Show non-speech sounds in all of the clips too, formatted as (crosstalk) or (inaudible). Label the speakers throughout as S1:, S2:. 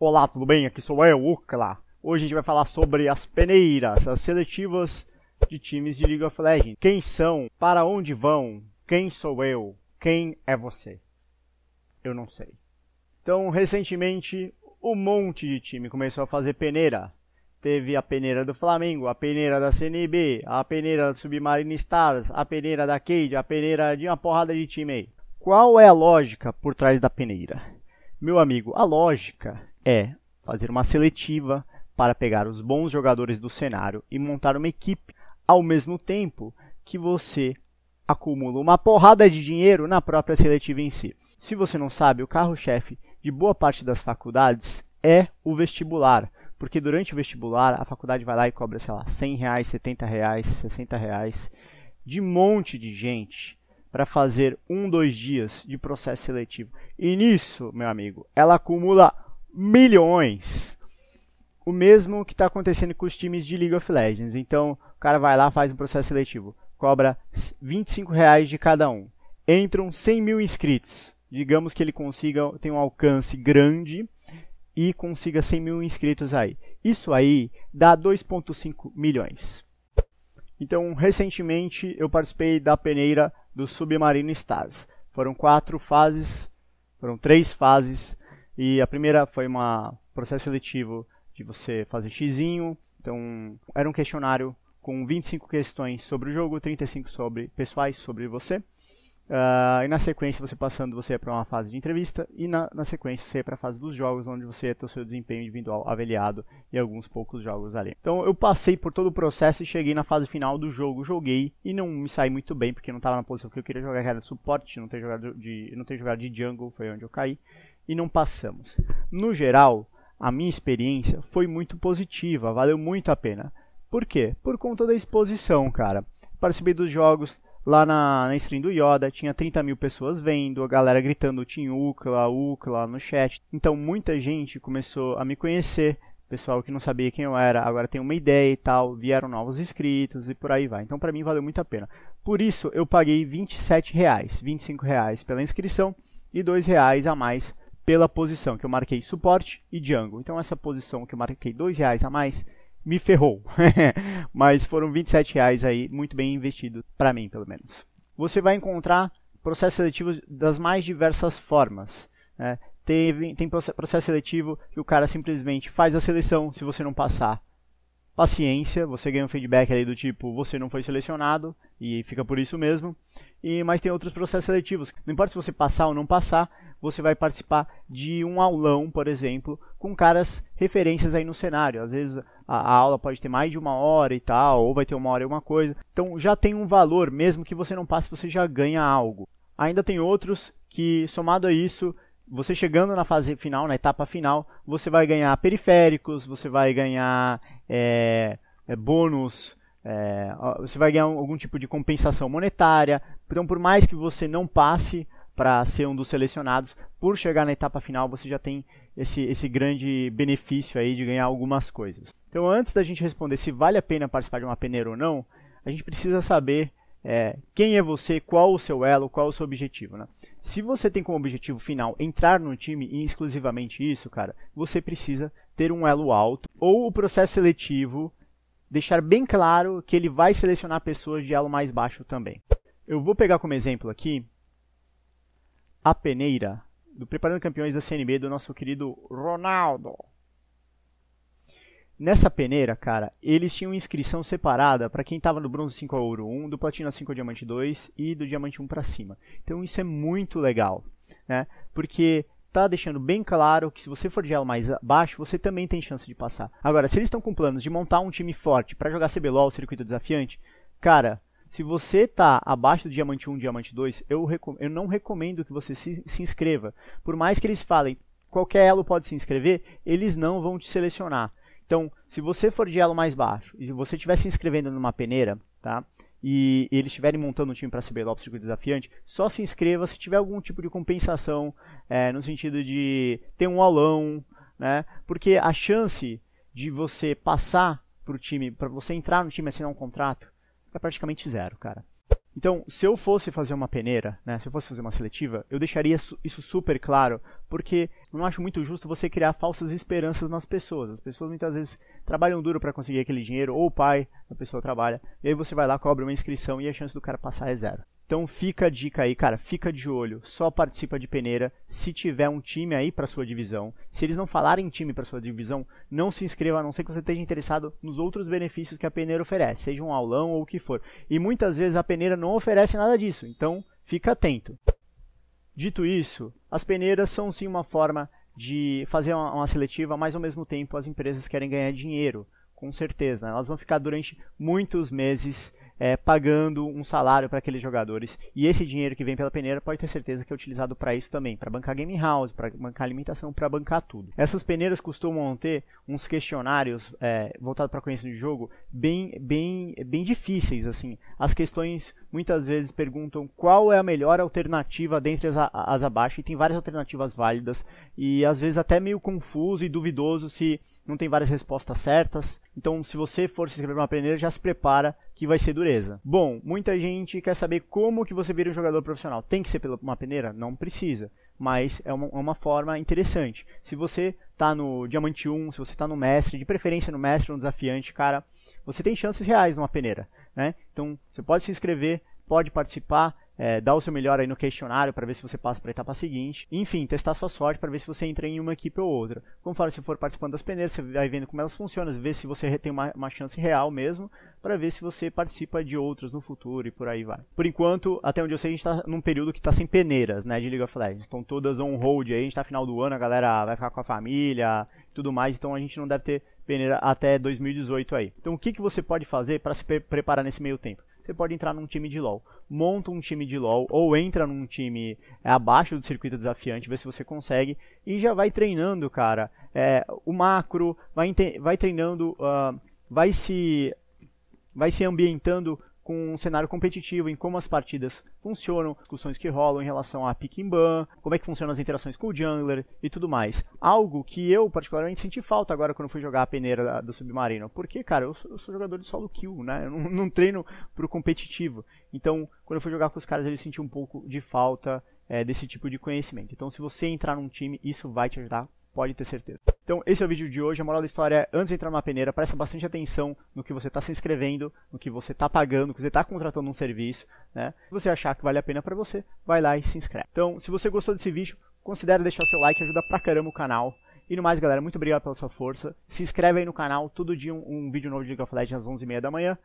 S1: Olá, tudo bem? Aqui sou eu, Ucla. Hoje a gente vai falar sobre as peneiras, as seletivas de times de League of Legends. Quem são? Para onde vão? Quem sou eu? Quem é você? Eu não sei. Então, recentemente, um monte de time começou a fazer peneira. Teve a peneira do Flamengo, a peneira da CNB, a peneira do Submarine Stars, a peneira da Cade, a peneira de uma porrada de time aí. Qual é a lógica por trás da peneira? Meu amigo, a lógica é fazer uma seletiva para pegar os bons jogadores do cenário e montar uma equipe, ao mesmo tempo que você acumula uma porrada de dinheiro na própria seletiva em si. Se você não sabe, o carro-chefe de boa parte das faculdades é o vestibular, porque durante o vestibular a faculdade vai lá e cobra, sei lá, 100 reais, 70 reais, 60 reais de monte de gente para fazer um, dois dias de processo seletivo. E nisso, meu amigo, ela acumula milhões. O mesmo que está acontecendo com os times de League of Legends. Então, o cara vai lá, faz um processo seletivo, cobra 25 reais de cada um. Entram 100 mil inscritos. Digamos que ele consiga, ter um alcance grande e consiga 100 mil inscritos aí. Isso aí dá 2,5 milhões. Então, recentemente eu participei da peneira do Submarino Stars. Foram quatro fases, foram três fases e a primeira foi um processo seletivo de você fazer xizinho. Então, era um questionário com 25 questões sobre o jogo, 35 sobre pessoais sobre você. Uh, e na sequência, você passando, você ia para uma fase de entrevista. E na, na sequência, você ia para a fase dos jogos, onde você ia ter o seu desempenho individual avaliado e alguns poucos jogos ali. Então, eu passei por todo o processo e cheguei na fase final do jogo. Joguei e não me saí muito bem, porque não estava na posição que eu queria jogar, que era de suporte, não ter jogado de, não ter jogado de jungle, foi onde eu caí e não passamos. No geral, a minha experiência foi muito positiva, valeu muito a pena. Por quê? Por conta da exposição, cara. Participei dos jogos lá na, na stream do Yoda, tinha 30 mil pessoas vendo, a galera gritando Tim Ucla, Ucla no chat. Então muita gente começou a me conhecer, pessoal que não sabia quem eu era, agora tem uma ideia e tal, vieram novos inscritos e por aí vai. Então para mim valeu muito a pena. Por isso eu paguei 27 reais, 25 reais pela inscrição e 2 reais a mais pela posição que eu marquei suporte e jungle. Então essa posição que eu marquei R$ reais a mais me ferrou. (laughs) Mas foram R$ reais aí muito bem investido para mim, pelo menos. Você vai encontrar processos seletivos das mais diversas formas. Né? tem processo seletivo que o cara simplesmente faz a seleção, se você não passar, paciência, você ganha um feedback ali do tipo, você não foi selecionado e fica por isso mesmo. E mas tem outros processos seletivos. Não importa se você passar ou não passar, você vai participar de um aulão, por exemplo, com caras referências aí no cenário. Às vezes a, aula pode ter mais de uma hora e tal, ou vai ter uma hora e uma coisa. Então já tem um valor, mesmo que você não passe, você já ganha algo. Ainda tem outros que, somado a isso, você chegando na fase final, na etapa final, você vai ganhar periféricos, você vai ganhar é, é bônus, é, você vai ganhar algum tipo de compensação monetária. Então, por mais que você não passe para ser um dos selecionados, por chegar na etapa final, você já tem esse, esse grande benefício aí de ganhar algumas coisas. Então, antes da gente responder se vale a pena participar de uma peneira ou não, a gente precisa saber é, quem é você, qual o seu elo, qual o seu objetivo, né? Se você tem como objetivo final entrar no time e exclusivamente isso, cara, você precisa ter um elo alto ou o processo seletivo deixar bem claro que ele vai selecionar pessoas de elo mais baixo também. Eu vou pegar como exemplo aqui a peneira do Preparando Campeões da CNB do nosso querido Ronaldo. Nessa peneira, cara, eles tinham inscrição separada para quem tava no bronze 5 a é ouro 1, do platina 5 a é diamante 2 e do diamante 1 para cima. Então isso é muito legal, né? Porque tá deixando bem claro que se você for de elo mais baixo, você também tem chance de passar. Agora, se eles estão com planos de montar um time forte para jogar CBLOL, circuito desafiante, cara, se você tá abaixo do diamante 1, diamante 2, eu, eu não recomendo que você se, se inscreva. Por mais que eles falem, qualquer elo pode se inscrever, eles não vão te selecionar. Então, se você for de elo mais baixo e você estiver se inscrevendo numa peneira, tá? E, e eles estiverem montando um time para CBLOL Circuito Desafiante, só se inscreva se tiver algum tipo de compensação, é, no sentido de ter um aulão, né? Porque a chance de você passar pro time, para você entrar no time e assinar um contrato, é praticamente zero, cara. Então, se eu fosse fazer uma peneira, né, se eu fosse fazer uma seletiva, eu deixaria isso super claro, porque não acho muito justo você criar falsas esperanças nas pessoas. As pessoas muitas vezes trabalham duro para conseguir aquele dinheiro, ou o pai da pessoa trabalha, e aí você vai lá, cobra uma inscrição e a chance do cara passar é zero. Então fica a dica aí, cara, fica de olho, só participa de peneira se tiver um time aí para sua divisão. Se eles não falarem time para sua divisão, não se inscreva, a não ser que você esteja interessado nos outros benefícios que a peneira oferece, seja um aulão ou o que for. E muitas vezes a peneira não oferece nada disso, então fica atento. Dito isso, as peneiras são sim uma forma de fazer uma, seletiva, mas ao mesmo tempo as empresas querem ganhar dinheiro, com certeza. Elas vão ficar durante muitos meses é, pagando um salário para aqueles jogadores. E esse dinheiro que vem pela peneira pode ter certeza que é utilizado para isso também, para bancar game house, para bancar alimentação, para bancar tudo. Essas peneiras costumam ter uns questionários é, voltados para conhecimento de jogo bem, bem, bem difíceis assim. As questões muitas vezes perguntam qual é a melhor alternativa dentre as, as abaixo e tem várias alternativas válidas e às vezes até meio confuso e duvidoso se não tem várias respostas certas. Então, se você for se inscrever numa peneira, já se prepara que vai ser dureza. Bom, muita gente quer saber como que você vira um jogador profissional. Tem que ser pela uma peneira? Não precisa. Mas é uma, é uma forma interessante. Se você tá no Diamante 1, se você tá no Mestre, de preferência no Mestre, no Desafiante, cara, você tem chances reais numa peneira, né? Então, você pode se inscrever, pode participar, é, dar o seu melhor aí no questionário para ver se você passa para a etapa seguinte. Enfim, testar sua sorte para ver se você entra em uma equipe ou outra. Conforme você for participando das peneiras, você vai vendo como elas funcionam, ver se você tem uma, uma chance real mesmo, para ver se você participa de outras no futuro e por aí vai. Por enquanto, até onde eu sei, a gente está num período que está sem peneiras, né, de League of Legends. Estão todas on hold aí, a gente está final do ano, a galera vai ficar com a família tudo mais, então a gente não deve ter peneira até 2018 aí. Então o que, que você pode fazer para se pre preparar nesse meio tempo? você pode entrar num time de LoL. Monta um time de LoL ou entra num time é, abaixo do circuito desafiante, vê se você consegue e já vai treinando, cara, é, o macro, vai, vai treinando, uh, vai se vai se ambientando com um cenário competitivo, em como as partidas funcionam, discussões que rolam em relação a pick and ban, como é que funcionam as interações com o jungler e tudo mais. Algo que eu particularmente senti falta agora quando fui jogar a peneira do Submarino, porque, cara, eu sou, eu sou, jogador de solo kill, né? Eu não, não treino pro competitivo. Então, quando eu fui jogar com os caras, eu senti um pouco de falta é, desse tipo de conhecimento. Então, se você entrar num time, isso vai te ajudar, pode ter certeza. Então, esse é o vídeo de hoje. A moral da história é, antes de entrar numa peneira, presta bastante atenção no que você está se inscrevendo, no que você está pagando, no que você está contratando um serviço. Né? Se você achar que vale a pena para você, vai lá e se inscreve. Então, se você gostou desse vídeo, considere deixar seu like, ajuda pra caramba o canal. E no mais, galera, muito obrigado pela sua força. Se inscreve aí no canal, todo dia um, um vídeo novo de League of Legends às 11h30 da manhã.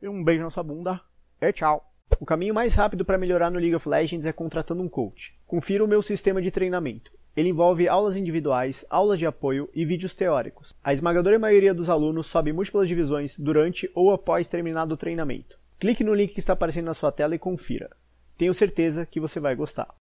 S1: E um beijo na sua bunda e tchau! O caminho mais rápido para melhorar no League of Legends é contratando um coach. Confira o meu sistema de treinamento. Ele envolve aulas individuais, aulas de apoio e vídeos teóricos. A esmagadora maioria dos alunos sobe múltiplas divisões durante ou após terminado o treinamento. Clique no link que está aparecendo na sua tela e confira. Tenho certeza que você vai gostar.